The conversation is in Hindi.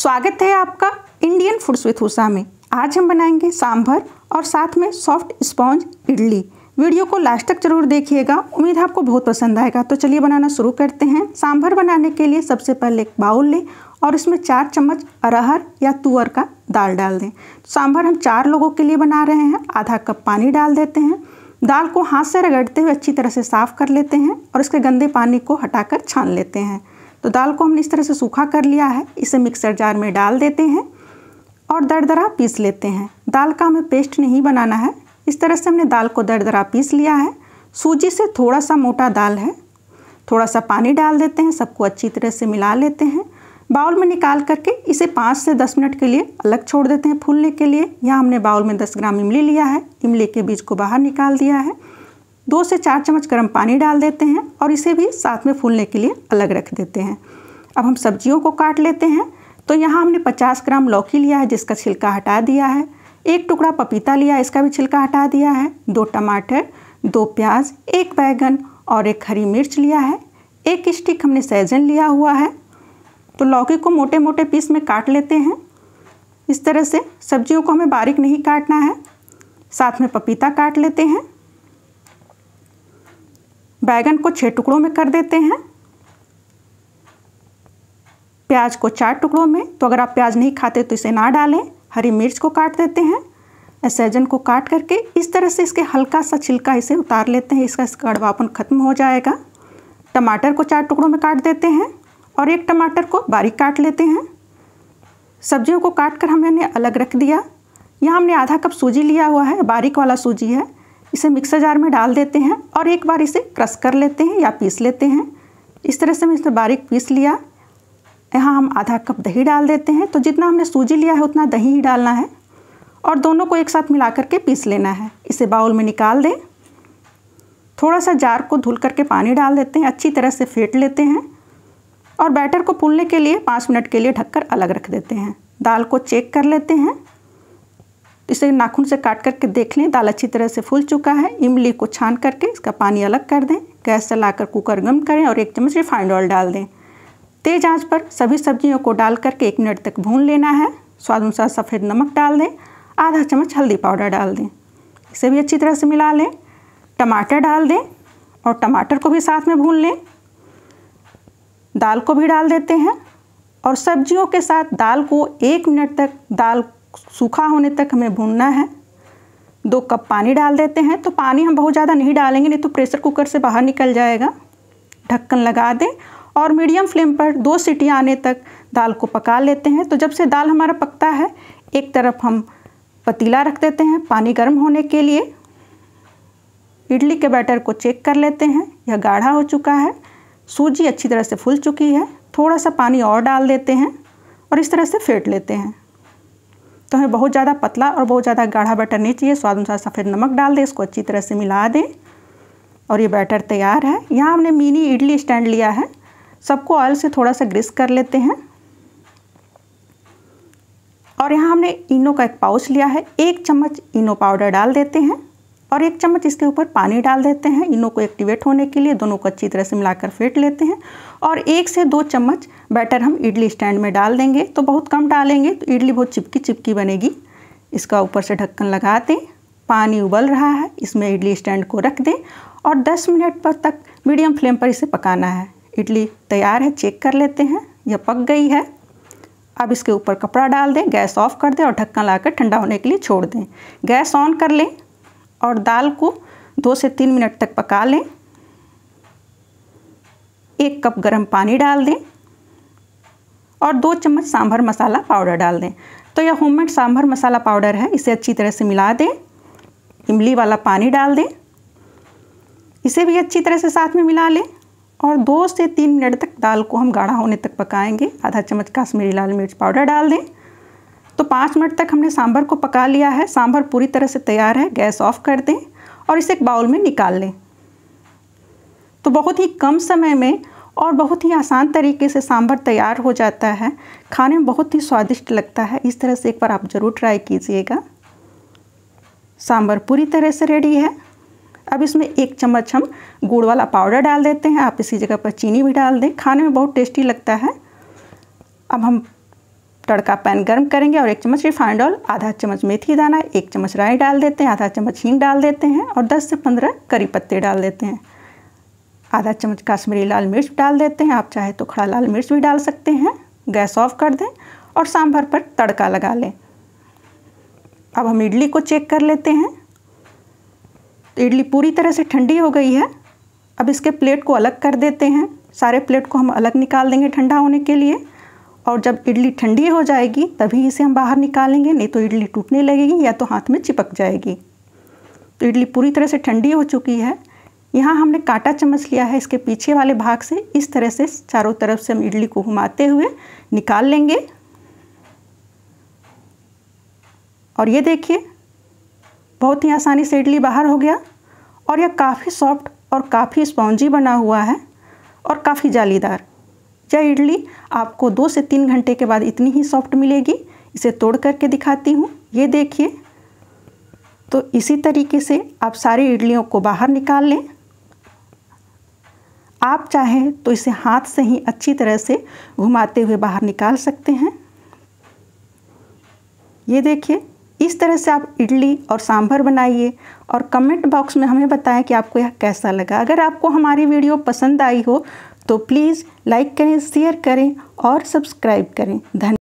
स्वागत है आपका इंडियन फूड्स विथ उषा में आज हम बनाएंगे सांभर और साथ में सॉफ्ट स्पॉन्ज इडली वीडियो को लास्ट तक जरूर देखिएगा उम्मीद है आपको बहुत पसंद आएगा तो चलिए बनाना शुरू करते हैं सांभर बनाने के लिए सबसे पहले एक बाउल लें और इसमें चार चम्मच अरहर या तुअर का दाल डाल दें तो सांभर हम चार लोगों के लिए बना रहे हैं आधा कप पानी डाल देते हैं दाल को हाथ से रगड़ते हुए अच्छी तरह से साफ़ कर लेते हैं और इसके गंदे पानी को हटाकर छान लेते हैं तो दाल को हमने इस तरह से सूखा कर लिया है इसे मिक्सर जार में डाल देते हैं और दरदरा पीस लेते हैं दाल का हमें पेस्ट नहीं बनाना है इस तरह से हमने दाल को दरदरा पीस लिया है सूजी से थोड़ा सा मोटा दाल है थोड़ा सा पानी डाल देते हैं सबको अच्छी तरह से मिला लेते हैं बाउल में निकाल करके इसे पाँच से दस मिनट के लिए अलग छोड़ देते हैं फूलने के लिए यहाँ हमने बाउल में दस ग्राम इमली लिया है इमली के बीज को बाहर निकाल दिया है दो से चार चम्मच गर्म पानी डाल देते हैं और इसे भी साथ में फूलने के लिए अलग रख देते हैं अब हम सब्जियों को काट लेते हैं तो यहाँ हमने 50 ग्राम लौकी लिया है जिसका छिलका हटा दिया है एक टुकड़ा पपीता लिया इसका भी छिलका हटा दिया है दो टमाटर दो प्याज एक बैंगन और एक हरी मिर्च लिया है एक स्टिक हमने सैजन लिया हुआ है तो लौकी को मोटे मोटे पीस में काट लेते हैं इस तरह से सब्जियों को हमें बारीक नहीं काटना है साथ में पपीता काट लेते हैं बैगन को छः टुकड़ों में कर देते हैं प्याज को चार टुकड़ों में तो अगर आप प्याज नहीं खाते तो इसे ना डालें हरी मिर्च को काट देते हैं सैजन को काट करके इस तरह से इसके हल्का सा छिलका इसे उतार लेते हैं इसका कड़वापन खत्म हो जाएगा टमाटर को चार टुकड़ों में काट देते हैं और एक टमाटर को बारीक काट लेते हैं सब्जियों को काट कर हमने अलग रख दिया यहाँ हमने आधा कप सूजी लिया हुआ है बारीक वाला सूजी है इसे मिक्सर जार में डाल देते हैं और एक बार इसे क्रश कर लेते हैं या पीस लेते हैं इस तरह से मैं इसे बारीक पीस लिया यहाँ हम आधा कप दही डाल देते हैं तो जितना हमने सूजी लिया है उतना दही ही डालना है और दोनों को एक साथ मिला करके पीस लेना है इसे बाउल में निकाल दें थोड़ा सा जार को धुल करके पानी डाल देते हैं अच्छी तरह से फेंट लेते हैं और बैटर को फूलने के लिए पाँच मिनट के लिए ढककर अलग रख देते हैं दाल को चेक कर लेते हैं तो इसे नाखून से काट करके देख लें दाल अच्छी तरह से फूल चुका है इमली को छान करके इसका पानी अलग कर दें गैस चलाकर कुकर गर्म करें और एक चम्मच रिफाइंड ऑयल डाल दें तेज आंच पर सभी सब्जियों को डाल करके एक मिनट तक भून लेना है स्वाद अनुसार सफ़ेद नमक डाल दें आधा चम्मच हल्दी पाउडर डाल दें इसे भी अच्छी तरह से मिला लें टमाटर डाल दें और टमाटर को भी साथ में भून लें दाल को भी डाल देते हैं और सब्जियों के साथ दाल को एक मिनट तक दाल सूखा होने तक हमें भूनना है दो कप पानी डाल देते हैं तो पानी हम बहुत ज़्यादा नहीं डालेंगे नहीं तो प्रेशर कुकर से बाहर निकल जाएगा ढक्कन लगा दें और मीडियम फ्लेम पर दो सीटी आने तक दाल को पका लेते हैं तो जब से दाल हमारा पकता है एक तरफ हम पतीला रख देते हैं पानी गर्म होने के लिए इडली के बैटर को चेक कर लेते हैं यह गाढ़ा हो चुका है सूजी अच्छी तरह से फूल चुकी है थोड़ा सा पानी और डाल देते हैं और इस तरह से फेंट लेते हैं तो हमें बहुत ज़्यादा पतला और बहुत ज़्यादा गाढ़ा बैटर नहीं चाहिए स्वाद अनुसार सफ़ेद नमक डाल दें इसको अच्छी तरह से मिला दें और ये बैटर तैयार है यहाँ हमने मिनी इडली स्टैंड लिया है सबको ऑयल से थोड़ा सा ग्रिस कर लेते हैं और यहाँ हमने इनो का एक पाउच लिया है एक चम्मच इनो पाउडर डाल देते हैं और एक चम्मच इसके ऊपर पानी डाल देते हैं इनों को एक्टिवेट होने के लिए दोनों को अच्छी तरह से मिलाकर फेंट लेते हैं और एक से दो चम्मच बैटर हम इडली स्टैंड में डाल देंगे तो बहुत कम डालेंगे तो इडली बहुत चिपकी चिपकी बनेगी इसका ऊपर से ढक्कन लगा दें पानी उबल रहा है इसमें इडली स्टैंड को रख दें और 10 मिनट पर तक मीडियम फ्लेम पर इसे पकाना है इडली तैयार है चेक कर लेते हैं यह पक गई है अब इसके ऊपर कपड़ा डाल दें गैस ऑफ कर दें और ढक्कन लाकर ठंडा होने के लिए छोड़ दें गैस ऑन कर लें और दाल को दो से तीन मिनट तक पका लें एक कप गरम पानी डाल दें और दो चम्मच सांभर मसाला पाउडर डाल दें तो यह होममेड सांभर मसाला पाउडर है इसे अच्छी तरह से मिला दें इमली वाला पानी डाल दें इसे भी अच्छी तरह से साथ में मिला लें और दो से तीन मिनट तक दाल को हम गाढ़ा होने तक पकाएंगे आधा चम्मच काश्मीरी लाल मिर्च पाउडर डाल दें तो पाँच मिनट तक हमने सांभर को पका लिया है सांभर पूरी तरह से तैयार है गैस ऑफ कर दें और इसे एक बाउल में निकाल लें तो बहुत ही कम समय में और बहुत ही आसान तरीके से सांभर तैयार हो जाता है खाने में बहुत ही स्वादिष्ट लगता है इस तरह से एक बार आप ज़रूर ट्राई कीजिएगा सांभर पूरी तरह से रेडी है अब इसमें एक चम्मच हम गुड़ वाला पाउडर डाल देते हैं आप इसी जगह पर चीनी भी डाल दें खाने में बहुत टेस्टी लगता है अब हम तड़का पैन गर्म करेंगे और एक चम्मच रिफाइंड ऑयल आधा चम्मच मेथी दाना एक चम्मच राई डाल देते हैं आधा चम्मच हींग डाल देते हैं और 10 से 15 करी पत्ते डाल देते हैं आधा चम्मच काश्मीरी लाल मिर्च डाल देते हैं आप चाहे तो खड़ा लाल मिर्च भी डाल सकते हैं गैस ऑफ कर दें और सांभर पर तड़का लगा लें अब हम इडली को चेक कर लेते हैं इडली पूरी तरह से ठंडी हो गई है अब इसके प्लेट को अलग कर देते हैं सारे प्लेट को हम अलग निकाल देंगे ठंडा होने के लिए और जब इडली ठंडी हो जाएगी तभी इसे हम बाहर निकालेंगे नहीं तो इडली टूटने लगेगी या तो हाथ में चिपक जाएगी तो इडली पूरी तरह से ठंडी हो चुकी है यहाँ हमने कांटा चम्मच लिया है इसके पीछे वाले भाग से इस तरह से चारों तरफ से हम इडली को घुमाते हुए निकाल लेंगे और ये देखिए बहुत ही आसानी से इडली बाहर हो गया और यह काफ़ी सॉफ्ट और काफ़ी स्पॉन्जी बना हुआ है और काफ़ी जालीदार यह इडली आपको दो से तीन घंटे के बाद इतनी ही सॉफ्ट मिलेगी इसे तोड़ करके दिखाती हूँ ये देखिए तो इसी तरीके से आप सारी इडलियों को बाहर निकाल लें आप चाहें तो इसे हाथ से ही अच्छी तरह से घुमाते हुए बाहर निकाल सकते हैं ये देखिए इस तरह से आप इडली और सांभर बनाइए और कमेंट बॉक्स में हमें बताएं कि आपको यह कैसा लगा अगर आपको हमारी वीडियो पसंद आई हो तो प्लीज़ लाइक करें शेयर करें और सब्सक्राइब करें धन्यवाद